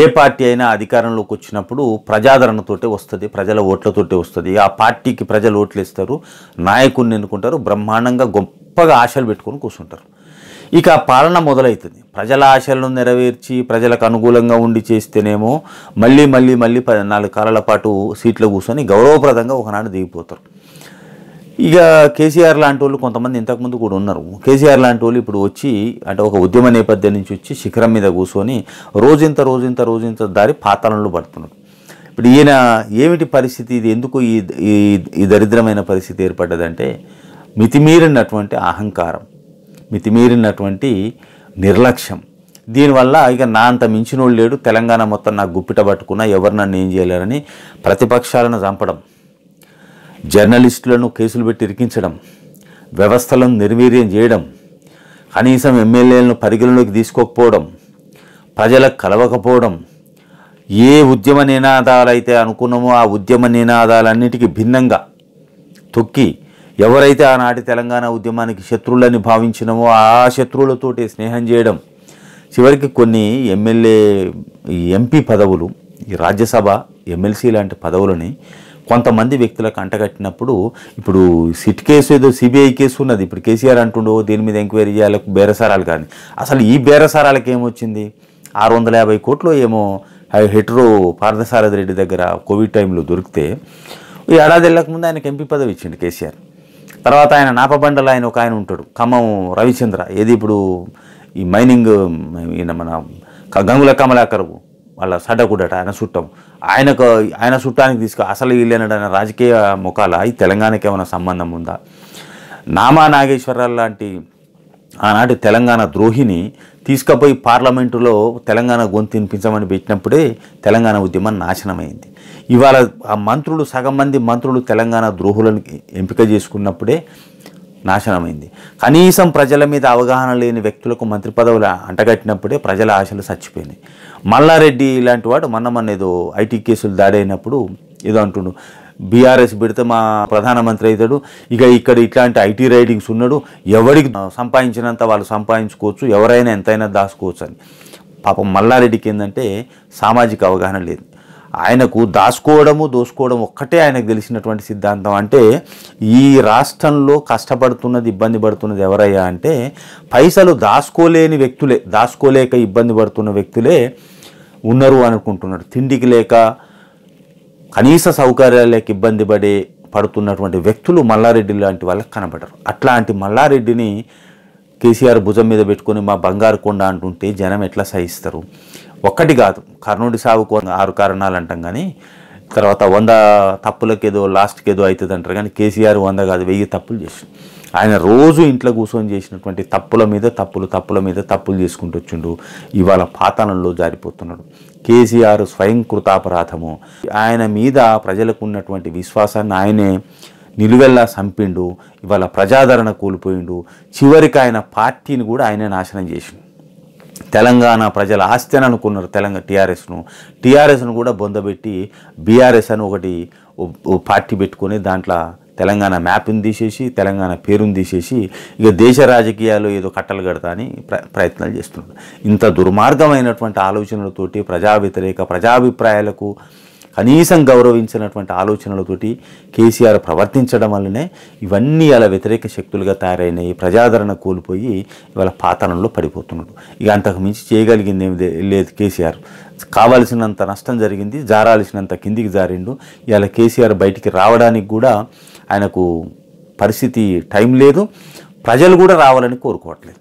ఏ party అయినా అధికారంలోకి వచ్చినప్పుడు ప్రజాదరణతోటే వస్తుంది ప్రజల ఓట్లతోటే వస్తుంది ఆ పార్టీకి ప్రజలు ఓట్లు ఇస్తారు నాయకుడిని ఎన్నుకుంటారు బ్రహ్మాండంగా గొప్పగా ఆశలు పెట్టుకొని కూర్చుంటారు ఇక పాలన మొదలవుతుంది ప్రజల ఆశలను నెరవేర్చి ప్రజలకు అనుకూలంగా ఉండి చేస్తేనేమో మళ్ళీ మళ్ళీ మళ్ళీ నాలుగు కాలాల పాటు సీట్లో కూర్చొని గౌరవప్రదంగా ఒకనాడు దిగిపోతారు ఇక కేసీఆర్ లాంటి వాళ్ళు కొంతమంది ఇంతకుముందు కూడా ఉన్నారు కేసీఆర్ లాంటి వాళ్ళు ఇప్పుడు వచ్చి అంటే ఒక ఉద్యమ నేపథ్యం నుంచి వచ్చి శిఖరం మీద కూర్చొని రోజింత రోజింత రోజింత దారి పాతాళంలో పడుతున్నారు ఇప్పుడు ఈయన ఏమిటి పరిస్థితి ఇది ఎందుకు ఈ ఈ దరిద్రమైన పరిస్థితి ఏర్పడ్డదంటే మితిమీరినటువంటి అహంకారం మితిమీరినటువంటి నిర్లక్ష్యం దీనివల్ల ఇక నా అంత మించినోళ్ళు లేడు తెలంగాణ మొత్తం నాకు గుప్పిట పట్టుకున్నా ఎవరు నన్ను ఏం చేయలేరని ప్రతిపక్షాలను చంపడం జర్నలిస్టులను కేసులు పెట్టి ఇరికించడం వ్యవస్థలను నిర్వీర్యం చేయడం కనీసం ఎమ్మెల్యేలను పరిగణలోకి తీసుకోకపోవడం ప్రజలకు కలవకపోవడం ఏ ఉద్యమ నినాదాలైతే అనుకున్నామో ఆ ఉద్యమ నినాదాలన్నిటికీ భిన్నంగా తొక్కి ఎవరైతే ఆనాటి తెలంగాణ ఉద్యమానికి శత్రువులని భావించినమో ఆ శత్రువులతోటి స్నేహం చేయడం చివరికి కొన్ని ఎమ్మెల్యే ఎంపీ పదవులు ఈ రాజ్యసభ ఎమ్మెల్సీ లాంటి పదవులని కొంతమంది వ్యక్తులకు అంటగట్టినప్పుడు ఇప్పుడు సిట్ కేసు ఏదో సిబిఐ కేసు ఉన్నది ఇప్పుడు కేసీఆర్ అంటుండో దీని మీద ఎంక్వైరీ చేయాలి బేరసారాలు కానీ అసలు ఈ బేరసారాలకు ఏమొచ్చింది ఆరు వందల యాభై కోట్లు ఏమో హెట్రో పార్థసారథి రెడ్డి దగ్గర కోవిడ్ టైంలో దొరికితే ఏడాది వెళ్ళక ముందు ఆయనకు ఎంపీ పదవి ఇచ్చిండు కేసీఆర్ తర్వాత ఆయన నాపబండలు ఆయన ఒక ఆయన ఉంటాడు ఖమ్మం రవిచంద్ర ఏది ఇప్పుడు ఈ మైనింగ్ ఈయన మన గంగుల కమలాకరు వాళ్ళ కూడా ఆయన చుట్టం ఆయనకు ఆయన చుట్టానికి తీసుకు అసలు వీళ్ళనడైన రాజకీయ ముఖాల ఈ తెలంగాణకి ఏమైనా సంబంధం ఉందా నామా నాగేశ్వరరావు లాంటి ఆనాటి తెలంగాణ ద్రోహిని తీసుకుపోయి పార్లమెంటులో తెలంగాణ గొంతు వినిపించమని పెట్టినప్పుడే తెలంగాణ ఉద్యమం నాశనమైంది ఇవాళ ఆ మంత్రులు సగం మంది మంత్రులు తెలంగాణ ద్రోహులను ఎంపిక చేసుకున్నప్పుడే నాశనమైంది కనీసం ప్రజల మీద అవగాహన లేని వ్యక్తులకు మంత్రి పదవులు అంటగట్టినప్పుడే ప్రజల ఆశలు చచ్చిపోయినాయి మల్లారెడ్డి ఇలాంటి వాడు మొన్న ఏదో ఐటీ కేసులు దాడైనప్పుడు ఏదో అంటుండు బీఆర్ఎస్ పెడితే మా ప్రధానమంత్రి అవుతాడు ఇక ఇక్కడ ఇట్లాంటి ఐటీ రైడింగ్స్ ఉన్నాడు ఎవరికి సంపాదించినంత వాళ్ళు సంపాదించుకోవచ్చు ఎవరైనా ఎంతైనా దాచుకోవచ్చు అని పాపం మల్లారెడ్డికి ఏంటంటే సామాజిక అవగాహన లేదు ఆయనకు దాచుకోవడము దోసుకోవడం ఒక్కటే ఆయనకు తెలిసినటువంటి సిద్ధాంతం అంటే ఈ రాష్ట్రంలో కష్టపడుతున్నది ఇబ్బంది పడుతున్నది ఎవరయ్యా అంటే పైసలు దాచుకోలేని వ్యక్తులే దాచుకోలేక ఇబ్బంది పడుతున్న వ్యక్తులే ఉన్నారు అనుకుంటున్నారు తిండికి లేక కనీస లేక ఇబ్బంది పడి పడుతున్నటువంటి వ్యక్తులు మల్లారెడ్డి లాంటి వాళ్ళకి కనబడరు అట్లాంటి మల్లారెడ్డిని కేసీఆర్ భుజం మీద పెట్టుకొని మా బంగారు కొండ అంటుంటే జనం ఎట్లా సహిస్తారు ఒక్కటి కాదు కర్ణుడి సాగుకు ఆరు కారణాలు అంటాం కానీ తర్వాత వంద తప్పులకేదో లాస్ట్కి ఏదో అవుతుంది అంటారు కానీ కేసీఆర్ వంద కాదు వెయ్యి తప్పులు చేసి ఆయన రోజు ఇంట్లో కూర్చొని చేసినటువంటి తప్పుల మీద తప్పులు తప్పుల మీద తప్పులు చేసుకుంటూ వచ్చిండు ఇవాళ పాతాళంలో జారిపోతున్నాడు కేసీఆర్ స్వయం కృతాపరాధము ఆయన మీద ప్రజలకు ఉన్నటువంటి విశ్వాసాన్ని ఆయనే నిలువెల్లా సంపిండు ఇవాళ ప్రజాదరణ కోల్పోయిండు చివరికి ఆయన పార్టీని కూడా ఆయనే నాశనం చేసిండు తెలంగాణ ప్రజల ఆస్తి అని అనుకున్నారు తెలంగాణ టీఆర్ఎస్ను టీఆర్ఎస్ను కూడా బొందబెట్టి బీఆర్ఎస్ అని ఒకటి పార్టీ పెట్టుకొని దాంట్లో తెలంగాణ మ్యాప్ని తీసేసి తెలంగాణ పేరుని తీసేసి ఇక దేశ రాజకీయాలు ఏదో కట్టలు కడతా అని ప్ర ప్రయత్నాలు చేస్తున్నారు ఇంత దుర్మార్గమైనటువంటి ఆలోచనలతోటి ప్రజా వ్యతిరేక ప్రజాభిప్రాయాలకు కనీసం గౌరవించినటువంటి ఆలోచనలతోటి కేసీఆర్ ప్రవర్తించడం వల్లనే ఇవన్నీ అలా వ్యతిరేక శక్తులుగా తయారైనాయి ప్రజాదరణ కోల్పోయి ఇవాళ పాతనంలో పడిపోతున్నాడు ఇక అంతకు మించి చేయగలిగింది ఏమి లేదు కేసీఆర్ కావలసినంత నష్టం జరిగింది జారాల్సినంత కిందికి జారిండు ఇవాళ కేసీఆర్ బయటికి రావడానికి కూడా ఆయనకు పరిస్థితి టైం లేదు ప్రజలు కూడా రావాలని కోరుకోవట్లేదు